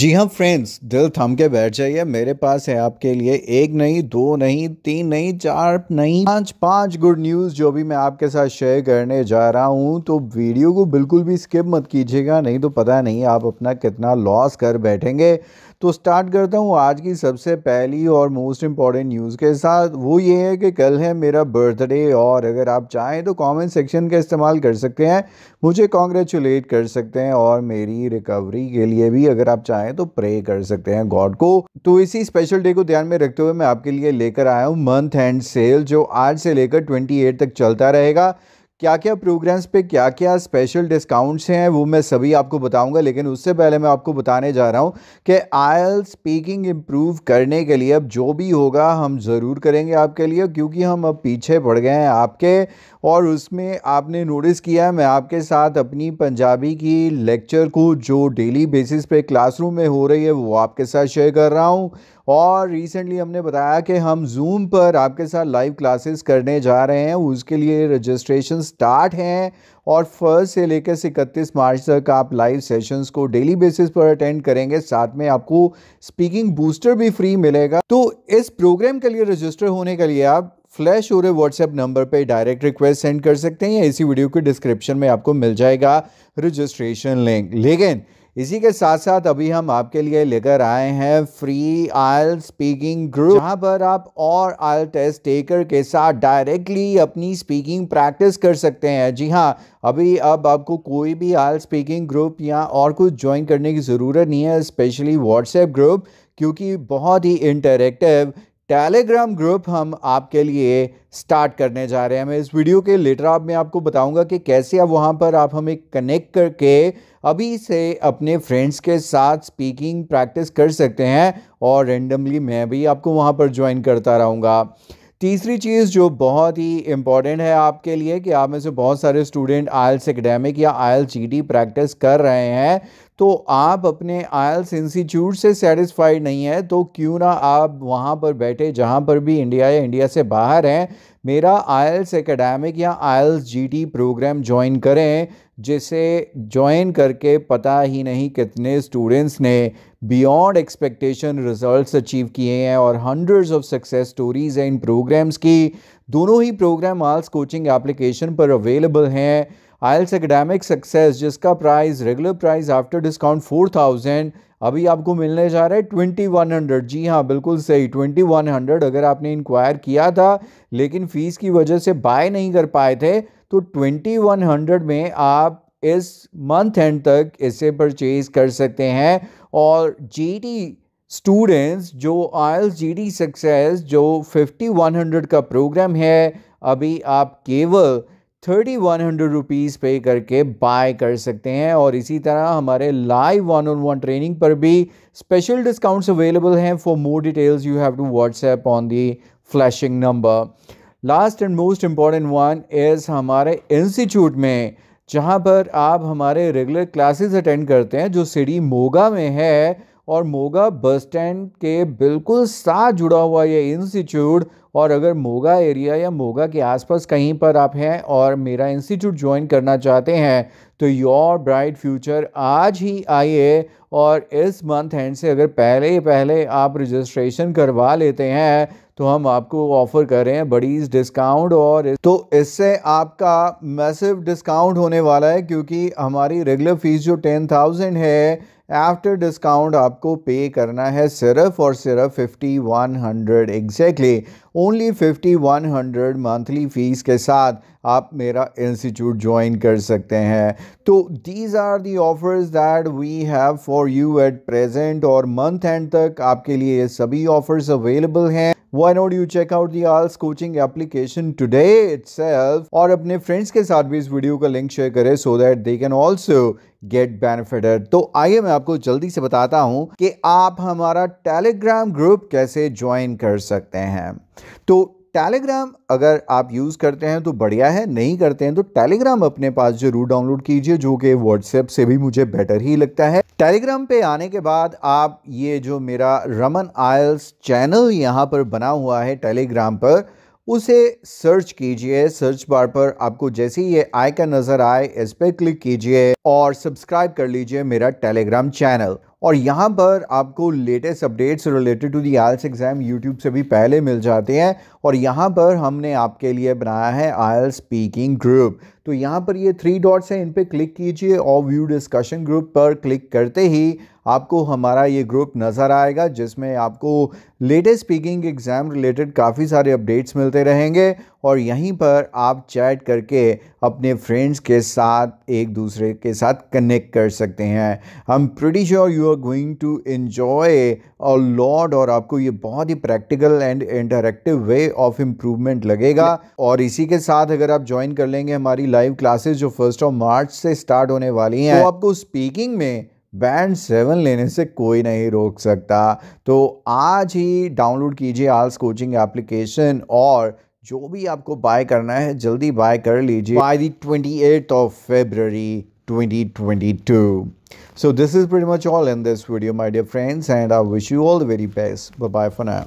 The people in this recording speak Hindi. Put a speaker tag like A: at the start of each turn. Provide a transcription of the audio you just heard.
A: जी हाँ फ्रेंड्स दिल थम के बैठ जाइए मेरे पास है आपके लिए एक नहीं दो नहीं तीन नहीं चार नहीं पांच पांच गुड न्यूज़ जो भी मैं आपके साथ शेयर करने जा रहा हूँ तो वीडियो को बिल्कुल भी स्किप मत कीजिएगा नहीं तो पता नहीं आप अपना कितना लॉस कर बैठेंगे तो स्टार्ट करता हूँ आज की सबसे पहली और मोस्ट इम्पॉर्टेंट न्यूज़ के साथ वो ये है कि कल है मेरा बर्थडे और अगर आप चाहें तो कमेंट सेक्शन का इस्तेमाल कर सकते हैं मुझे कॉन्ग्रेचुलेट कर सकते हैं और मेरी रिकवरी के लिए भी अगर आप चाहें तो प्रे कर सकते हैं गॉड को तो इसी स्पेशल डे को ध्यान में रखते हुए मैं आपके लिए लेकर आया हूँ मंथ एंड सेल जो आज से लेकर ट्वेंटी तक चलता रहेगा क्या क्या प्रोग्राम्स पे क्या क्या स्पेशल डिस्काउंट्स हैं वो मैं सभी आपको बताऊंगा लेकिन उससे पहले मैं आपको बताने जा रहा हूं कि आयल स्पीकिंग इम्प्रूव करने के लिए अब जो भी होगा हम ज़रूर करेंगे आपके लिए क्योंकि हम अब पीछे पड़ गए हैं आपके और उसमें आपने नोटिस किया मैं आपके साथ अपनी पंजाबी की लेक्चर को जो डेली बेसिस पे क्लासरूम में हो रही है वो आपके साथ शेयर कर रहा हूँ और रिसेंटली हमने बताया कि हम जूम पर आपके साथ लाइव क्लासेस करने जा रहे हैं उसके लिए रजिस्ट्रेशन स्टार्ट हैं और फर्स्ट से लेकर इकतीस मार्च तक आप लाइव सेशंस को डेली बेसिस पर अटेंड करेंगे साथ में आपको स्पीकिंग बूस्टर भी फ्री मिलेगा तो इस प्रोग्राम के लिए रजिस्टर होने के लिए आप फ्लैश हो रहे व्हाट्सएप नंबर पे डायरेक्ट रिक्वेस्ट सेंड कर सकते हैं या इसी वीडियो के डिस्क्रिप्शन में आपको मिल जाएगा रजिस्ट्रेशन लिंक लेकिन इसी के साथ साथ अभी हम आपके लिए लेकर आए हैं फ्री आयल स्पीकिंग ग्रुप जहां पर आप और आयल टेस्ट टेकर के साथ डायरेक्टली अपनी स्पीकिंग प्रैक्टिस कर सकते हैं जी हाँ अभी अब आपको कोई भी आयल स्पीकिंग ग्रुप या और कुछ ज्वाइन करने की ज़रूरत नहीं है स्पेशली व्हाट्सएप ग्रुप क्योंकि बहुत ही इंटरेक्टिव टेलीग्राम ग्रुप हम आपके लिए स्टार्ट करने जा रहे हैं मैं इस वीडियो के लेटर आप मैं आपको बताऊंगा कि कैसे आप वहां पर आप हमें कनेक्ट करके अभी से अपने फ्रेंड्स के साथ स्पीकिंग प्रैक्टिस कर सकते हैं और रेंडमली मैं भी आपको वहां पर ज्वाइन करता रहूँगा तीसरी चीज़ जो बहुत ही इम्पॉर्टेंट है आपके लिए कि आप में से बहुत सारे स्टूडेंट आयल्स एकेडमिक या आयल जी प्रैक्टिस कर रहे हैं तो आप अपने आयल्स इंस्टीट्यूट से सेटिस्फाइड नहीं है तो क्यों ना आप वहाँ पर बैठे जहाँ पर भी इंडिया या इंडिया से बाहर हैं मेरा आयल्स एकेडमिक या आयल्स जीटी प्रोग्राम ज्वाइन करें जिसे ज्वाइन करके पता ही नहीं कितने स्टूडेंट्स ने बियॉन्ड एक्सपेक्टेशन रिजल्ट्स अचीव किए हैं और हंड्रेड्स ऑफ सक्सेस स्टोरीज़ हैं इन प्रोग्राम्स की दोनों ही प्रोग्राम आल्स कोचिंग एप्लीकेशन पर अवेलेबल हैं आयल्स एकेडमिक सक्सेस जिसका price regular price after discount four thousand अभी आपको मिलने जा रहा है ट्वेंटी वन हंड्रेड जी हाँ बिल्कुल सही ट्वेंटी वन हंड्रेड अगर आपने इंक्वायर किया था लेकिन फ़ीस की वजह से बाय नहीं कर पाए थे तो ट्वेंटी वन हंड्रेड में आप इस मंथ एंड तक इसे परचेज़ कर सकते हैं और जी स्टूडेंट्स जो आयल्स जी सक्सेस जो 5100 का प्रोग्राम है अभी आप केवल थर्टी वन हंड्रेड रुपीज़ पे करके बाय कर सकते हैं और इसी तरह हमारे live one on one training पर भी स्पेशल डिस्काउंट्स अवेलेबल हैं for more details you have to WhatsApp on the flashing number last and most important one is हमारे इंस्टीट्यूट में जहाँ पर आप हमारे रेगुलर क्लासेस अटेंड करते हैं जो सिटी मोगा में है और मोगा बस स्टैंड के बिल्कुल साथ जुड़ा हुआ ये इंस्टीट्यूट और अगर मोगा एरिया या मोगा के आसपास कहीं पर आप हैं और मेरा इंस्टीट्यूट ज्वाइन करना चाहते हैं तो योर ब्राइट फ्यूचर आज ही आइए और इस मंथ एंड से अगर पहले पहले आप रजिस्ट्रेशन करवा लेते हैं तो हम आपको ऑफ़र कर रहे हैं बड़ी डिस्काउंट और तो इससे आपका मैसिव डिस्काउंट होने वाला है क्योंकि हमारी रेगुलर फ़ीस जो टेन थाउजेंड है आफ्टर डिस्काउंट आपको पे करना है सिर्फ और सिर्फ fifty one hundred exactly only fifty one hundred monthly fees के साथ आप मेरा इंस्टीट्यूट ज्वाइन कर सकते हैं तो these are the offers that we have for you at present और मंथ एंड तक आपके लिए सभी ऑफर्स अवेलेबल हैं why not you check out the IELTS coaching application today itself और अपने फ्रेंड्स के साथ भी इस वीडियो का लिंक शेयर करें so that they can also get benefited तो आइए मैं आपको जल्दी से बताता हूँ कि आप हमारा टेलीग्राम ग्रुप कैसे ज्वाइन कर सकते हैं तो टेलीग्राम अगर आप यूज़ करते हैं तो बढ़िया है नहीं करते हैं तो टेलीग्राम अपने पास जरूर डाउनलोड कीजिए जो कि व्हाट्सएप से भी मुझे बेटर ही लगता है टेलीग्राम पे आने के बाद आप ये जो मेरा रमन आयल्स चैनल यहाँ पर बना हुआ है टेलीग्राम पर उसे सर्च कीजिए सर्च बार पर आपको जैसे ही ये आइकन का नज़र आए इस पर क्लिक कीजिए और सब्सक्राइब कर लीजिए मेरा टेलीग्राम चैनल और यहाँ पर आपको latest updates related to the IELTS exam YouTube से भी पहले मिल जाते हैं और यहाँ पर हमने आपके लिए बनाया है आयल स्पीकिंग ग्रुप तो यहाँ पर ये थ्री डॉट्स हैं इन पर क्लिक कीजिए और व्यू डिस्कशन ग्रुप पर क्लिक करते ही आपको हमारा ये ग्रुप नज़र आएगा जिसमें आपको लेटेस्ट स्पीकिंग एग्ज़ाम रिलेटेड काफ़ी सारे अपडेट्स मिलते रहेंगे और यहीं पर आप चैट करके अपने फ्रेंड्स के साथ एक दूसरे के साथ कनेक्ट कर सकते हैं हम pretty sure you are going to enjoy और लॉर्ड और आपको ये बहुत ही practical and interactive way of improvement लगेगा और इसी के साथ अगर आप ज्वाइन कर लेंगे हमारी लाइव क्लासेस जो फर्स्ट ऑफ मार्च से स्टार्ट होने वाली हैं तो आपको स्पीकिंग में बैंड सेवन लेने से कोई नहीं रोक सकता तो आज ही डाउनलोड कीजिए आल्स कोचिंग एप्लीकेशन और जो भी आपको बाय करना है जल्दी बाय कर लीजिए buy the twenty eight of February 2022. So this is pretty much all in this video my dear friends and I wish you all the very best. Bye bye for now.